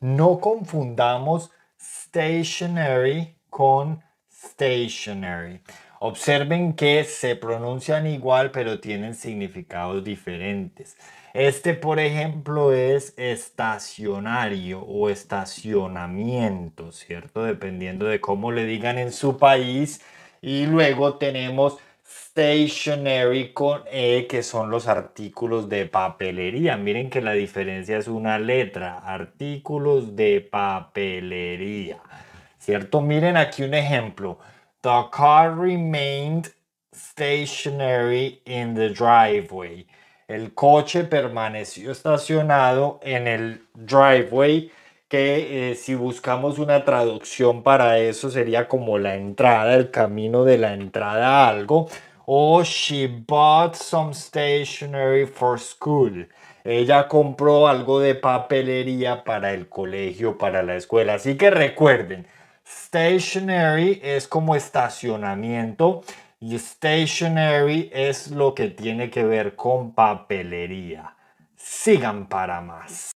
No confundamos stationary con stationary. Observen que se pronuncian igual pero tienen significados diferentes. Este, por ejemplo, es estacionario o estacionamiento, ¿cierto? Dependiendo de cómo le digan en su país. Y luego tenemos Stationary con E, que son los artículos de papelería. Miren que la diferencia es una letra, artículos de papelería. ¿Cierto? Miren aquí un ejemplo. The car remained stationary in the driveway. El coche permaneció estacionado en el driveway que eh, si buscamos una traducción para eso sería como la entrada, el camino de la entrada a algo. O she bought some stationery for school. Ella compró algo de papelería para el colegio, para la escuela. Así que recuerden, stationery es como estacionamiento y stationery es lo que tiene que ver con papelería. Sigan para más.